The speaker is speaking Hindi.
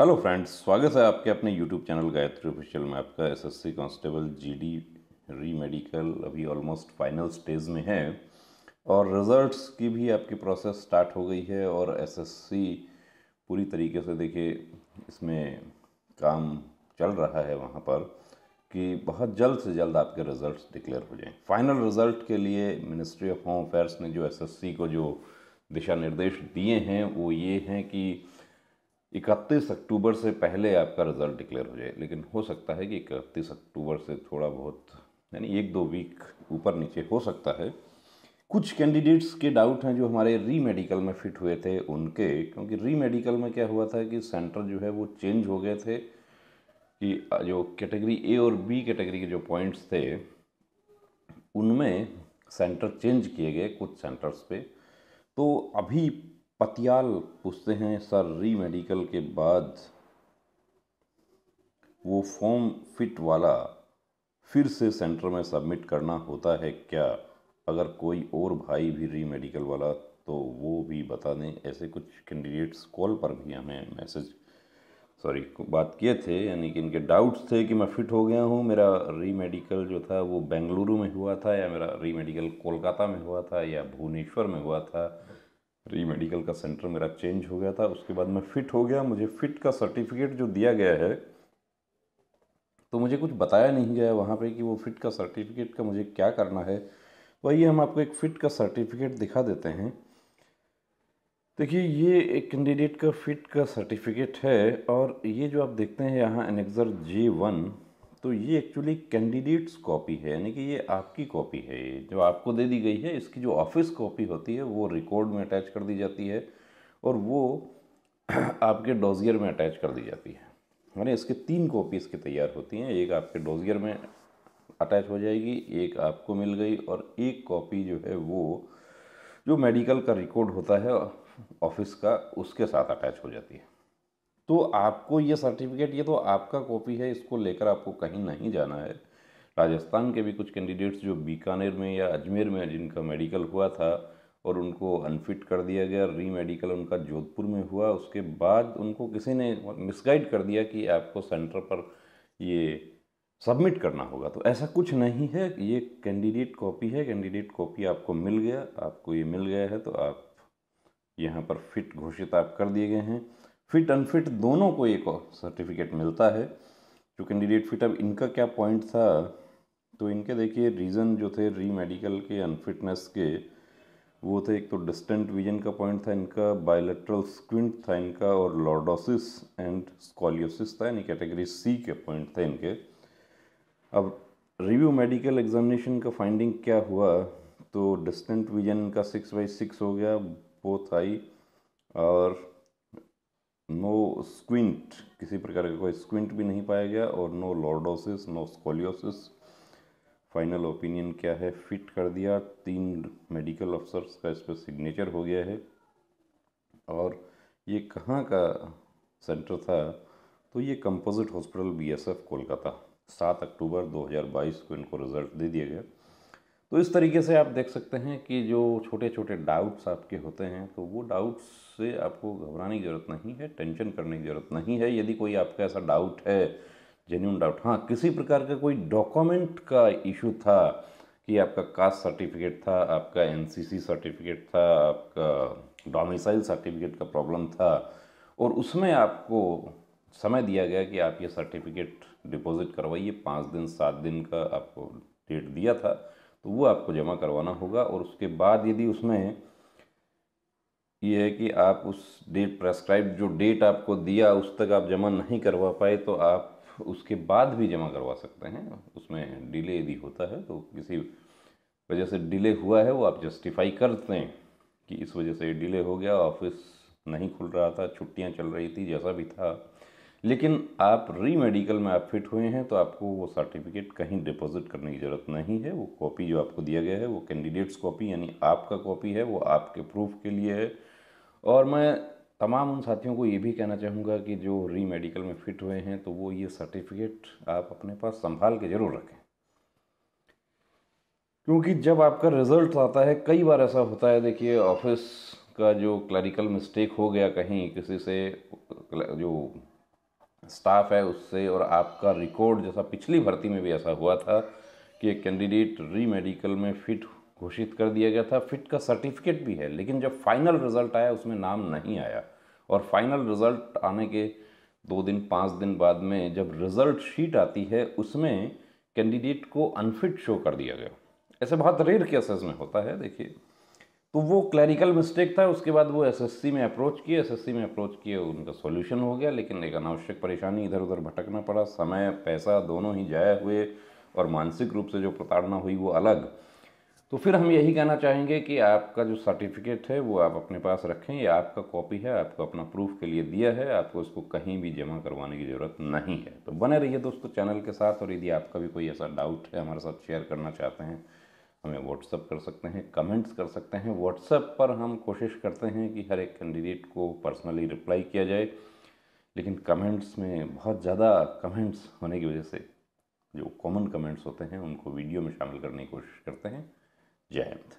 हेलो फ्रेंड्स स्वागत है आपके अपने यूट्यूब चैनल गायत्री ऑफिशियल में आपका SSC constable GD re medical अभी ऑलमोस्ट फाइनल स्टेज में है और रिजल्ट्स की भी आपकी प्रोसेस स्टार्ट हो गई है और एसएससी पूरी तरीके से देखिए इसमें काम चल रहा है वहाँ पर कि बहुत जल्द से जल्द आपके रिज़ल्ट डिक्लेयर हो जाएँ फाइनल रिज़ल्ट के लिए मिनिस्ट्री ऑफ होम अफेयर्स ने जो एस को जो दिशा निर्देश दिए हैं वो ये हैं कि इकतीस अक्टूबर से पहले आपका रिज़ल्ट डिक्लेयर हो जाए लेकिन हो सकता है कि इकतीस अक्टूबर से थोड़ा बहुत यानी एक दो वीक ऊपर नीचे हो सकता है कुछ कैंडिडेट्स के डाउट हैं जो हमारे री मेडिकल में फ़िट हुए थे उनके क्योंकि री मेडिकल में क्या हुआ था कि सेंटर जो है वो चेंज हो गए थे कि जो कैटेगरी ए और बी कैटेगरी के जो पॉइंट्स थे उनमें सेंटर चेंज किए गए कुछ सेंटर्स पे तो अभी पतियाल पूछते हैं सर री मेडिकल के बाद वो फॉर्म फिट वाला फिर से सेंटर में सबमिट करना होता है क्या अगर कोई और भाई भी री मेडिकल वाला तो वो भी बता दें ऐसे कुछ कैंडिडेट्स कॉल पर भी हमें मैसेज सॉरी बात किए थे यानी कि इनके डाउट्स थे कि मैं फ़िट हो गया हूँ मेरा री मेडिकल जो था वो बेंगलुरु में हुआ था या मेरा री मेडिकल कोलकाता में हुआ था या भुवनेश्वर में हुआ था री मेडिकल का सेंटर मेरा चेंज हो गया था उसके बाद मैं फ़िट हो गया मुझे फ़िट का सर्टिफिकेट जो दिया गया है तो मुझे कुछ बताया नहीं गया वहाँ पे कि वो फ़िट का सर्टिफिकेट का मुझे क्या करना है वही तो हम आपको एक फ़िट का सर्टिफिकेट दिखा देते हैं देखिए ये एक कैंडिडेट का फ़िट का सर्टिफिकेट है और ये जो आप देखते हैं यहाँ एनेक्ज़र जे वन तो ये एक्चुअली कैंडिडेट्स कॉपी है यानी कि ये आपकी कॉपी है ये जो आपको दे दी गई है इसकी जो ऑफिस कॉपी होती है वो रिकॉर्ड में अटैच कर दी जाती है और वो आपके डोजियर में अटैच कर दी जाती है यानी इसके तीन कॉपी इसकी तैयार होती हैं एक आपके डोजियर में अटैच हो जाएगी एक आपको मिल गई और एक कॉपी जो है वो जो मेडिकल का रिकॉर्ड होता है ऑफिस का उसके साथ अटैच हो जाती है तो आपको ये सर्टिफिकेट ये तो आपका कॉपी है इसको लेकर आपको कहीं नहीं जाना है राजस्थान के भी कुछ कैंडिडेट्स जो बीकानेर में या अजमेर में जिनका मेडिकल हुआ था और उनको अनफिट कर दिया गया री मेडिकल उनका जोधपुर में हुआ उसके बाद उनको किसी ने मिसगाइड कर दिया कि आपको सेंटर पर ये सबमिट करना होगा तो ऐसा कुछ नहीं है ये कैंडिडेट कॉपी है कैंडिडेट कॉपी आपको मिल गया आपको ये मिल गया है तो आप यहाँ पर फिट घोषित आप कर दिए गए हैं फिट अनफिट दोनों को एक सर्टिफिकेट मिलता है जो कैंडिडेट फिट अब इनका क्या पॉइंट था तो इनके देखिए रीज़न जो थे री मेडिकल के अनफिटनेस के वो थे एक तो डिस्टेंट विजन का पॉइंट था इनका बायोलेट्रल स्क्विंट था इनका और लॉर्डोसिस एंड स्कॉलियोसिस था यानी कैटेगरी सी के पॉइंट थे इनके अब रिव्यू मेडिकल एग्जामिनेशन का फाइंडिंग क्या हुआ तो डिस्टेंट विजन का सिक्स बाई सिक्स हो गया बोथ आई और नो स्क्विंट किसी प्रकार का कोई स्क्विंट भी नहीं पाया गया और no lordosis no scoliosis final opinion क्या है फिट कर दिया तीन मेडिकल अफसर्स का इस पर सिग्नेचर हो गया है और ये कहाँ का सेंटर था तो ये कंपोजिट हॉस्पिटल बीएसएफ कोलकाता सात अक्टूबर 2022 को इनको रिज़ल्ट दे दिया गया तो इस तरीके से आप देख सकते हैं कि जो छोटे छोटे डाउट्स आपके होते हैं तो वो डाउट्स उससे आपको घबराने की ज़रूरत नहीं है टेंशन करने की ज़रूरत नहीं है यदि कोई आपका ऐसा डाउट है जेन्यून डाउट हाँ किसी प्रकार का कोई डॉक्यूमेंट का इशू था कि आपका कास्ट सर्टिफिकेट था आपका एनसीसी सर्टिफिकेट था आपका डोमिसाइल सर्टिफिकेट का प्रॉब्लम था और उसमें आपको समय दिया गया कि आप ये सर्टिफिकेट डिपॉजिट करवाइए पाँच दिन सात दिन का आपको डेट दिया था तो वो आपको जमा करवाना होगा और उसके बाद यदि उसमें ये है कि आप उस डेट प्रेस्क्राइब जो डेट आपको दिया उस तक आप जमा नहीं करवा पाए तो आप उसके बाद भी जमा करवा सकते हैं उसमें डिले यदि होता है तो किसी वजह से डिले हुआ है वो आप जस्टिफाई करते हैं कि इस वजह से डिले हो गया ऑफिस नहीं खुल रहा था छुट्टियां चल रही थी जैसा भी था लेकिन आप री मेडिकल में आप फिट हुए हैं तो आपको वो सर्टिफिकेट कहीं डिपॉजिट करने की ज़रूरत नहीं है वो कॉपी जो आपको दिया गया है वो कैंडिडेट्स कॉपी यानी आपका कॉपी है वो आपके प्रूफ के लिए है और मैं तमाम उन साथियों को ये भी कहना चाहूँगा कि जो री मेडिकल में फ़िट हुए हैं तो वो ये सर्टिफिकेट आप अपने पास संभाल के ज़रूर रखें क्योंकि जब आपका रिज़ल्ट आता है कई बार ऐसा होता है देखिए ऑफिस का जो क्लरिकल मिस्टेक हो गया कहीं किसी से जो स्टाफ है उससे और आपका रिकॉर्ड जैसा पिछली भर्ती में भी ऐसा हुआ था कि एक कैंडिडेट री मेडिकल में फ़िट घोषित कर दिया गया था फिट का सर्टिफिकेट भी है लेकिन जब फाइनल रिजल्ट आया उसमें नाम नहीं आया और फाइनल रिजल्ट आने के दो दिन पाँच दिन बाद में जब रिजल्ट शीट आती है उसमें कैंडिडेट को अनफिट शो कर दिया गया ऐसे बहुत रेयर केसेस में होता है देखिए तो वो क्लैरिकल मिस्टेक था उसके बाद वो एसएससी में अप्रोच किए एसएससी में अप्रोच किए उनका सोल्यूशन हो गया लेकिन एक अनावश्यक परेशानी इधर उधर भटकना पड़ा समय पैसा दोनों ही जाया हुए और मानसिक रूप से जो प्रताड़ना हुई वो अलग तो फिर हम यही कहना चाहेंगे कि आपका जो सर्टिफिकेट है वो आप अपने पास रखें या आपका कॉपी है आपको अपना प्रूफ के लिए दिया है आपको इसको कहीं भी जमा करवाने की ज़रूरत नहीं है तो बने रहिए दोस्तों चैनल के साथ और यदि आपका भी कोई ऐसा डाउट है हमारे साथ शेयर करना चाहते हैं हमें व्हाट्सअप कर सकते हैं कमेंट्स कर सकते हैं व्हाट्सअप पर हम कोशिश करते हैं कि हर एक कैंडिडेट को पर्सनली रिप्लाई किया जाए लेकिन कमेंट्स में बहुत ज़्यादा कमेंट्स होने की वजह से जो कॉमन कमेंट्स होते हैं उनको वीडियो में शामिल करने की कोशिश करते हैं jammed